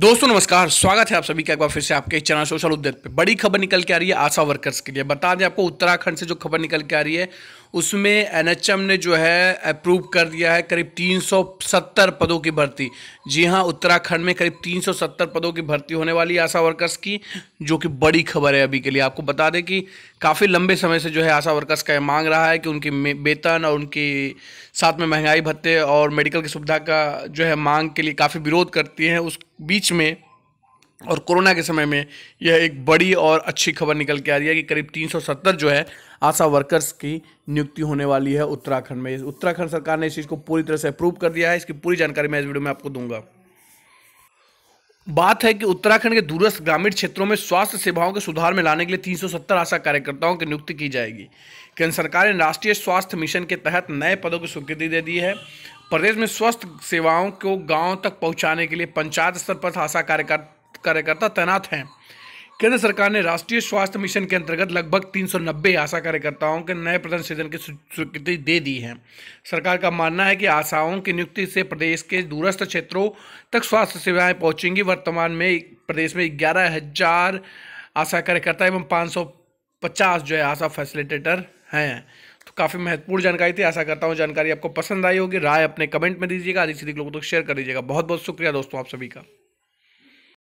दोस्तों नमस्कार स्वागत है आप सभी का एक बार फिर से आपके चैनल सोशल उद्योग पे बड़ी खबर निकल के आ रही है आशा वर्कर्स के लिए बता दें आपको उत्तराखंड से जो खबर निकल के आ रही है उसमें एनएचएम ने जो है अप्रूव कर दिया है करीब 370 पदों की भर्ती जी हाँ उत्तराखंड में करीब 370 पदों की भर्ती होने वाली आशा वर्कर्स की जो कि बड़ी खबर है अभी के लिए आपको बता दें कि काफ़ी लंबे समय से जो है आशा वर्कर्स का मांग रहा है कि उनकी वेतन और उनकी साथ में महंगाई भत्ते और मेडिकल की सुविधा का जो है मांग के लिए काफ़ी विरोध करती हैं उस बीच में और कोरोना के समय में यह एक बड़ी और अच्छी खबर निकल के आ रही है कि करीब 370 जो है आशा वर्कर्स की नियुक्ति होने वाली है उत्तराखंड में उत्तराखंड सरकार ने इस चीज़ को पूरी तरह से अप्रूव कर दिया है इसकी पूरी जानकारी मैं इस वीडियो में आपको दूंगा बात है कि उत्तराखंड के दूरस्थ ग्रामीण क्षेत्रों में स्वास्थ्य सेवाओं के सुधार में लाने के लिए 370 आशा कार्यकर्ताओं की नियुक्ति की जाएगी केंद्र सरकार ने राष्ट्रीय स्वास्थ्य मिशन के तहत नए पदों की स्वीकृति दे दी है प्रदेश में स्वास्थ्य सेवाओं को गांव तक पहुंचाने के लिए पंचायत स्तर पर आशा कार्यकर्ता कार्यकर्ता तैनात हैं केंद्र सरकार ने राष्ट्रीय स्वास्थ्य मिशन के अंतर्गत लगभग 390 आशा कार्यकर्ताओं के नए प्रदर्शन सृजन की स्वीकृति दे दी है सरकार का मानना है कि आशाओं की नियुक्ति से प्रदेश के दूरस्थ क्षेत्रों तक स्वास्थ्य सेवाएं पहुंचेंगी वर्तमान में प्रदेश में ग्यारह हजार आशा कार्यकर्ता एवं पाँच जो है आशा फैसिलिटेटर हैं तो काफ़ी महत्वपूर्ण जानकारी थी आशा करता हूँ जानकारी आपको पसंद आई होगी राय अपने कमेंट में दीजिएगा अधिक से अधिक लोगों तक शेयर कर दीजिएगा बहुत बहुत शुक्रिया दोस्तों आप सभी का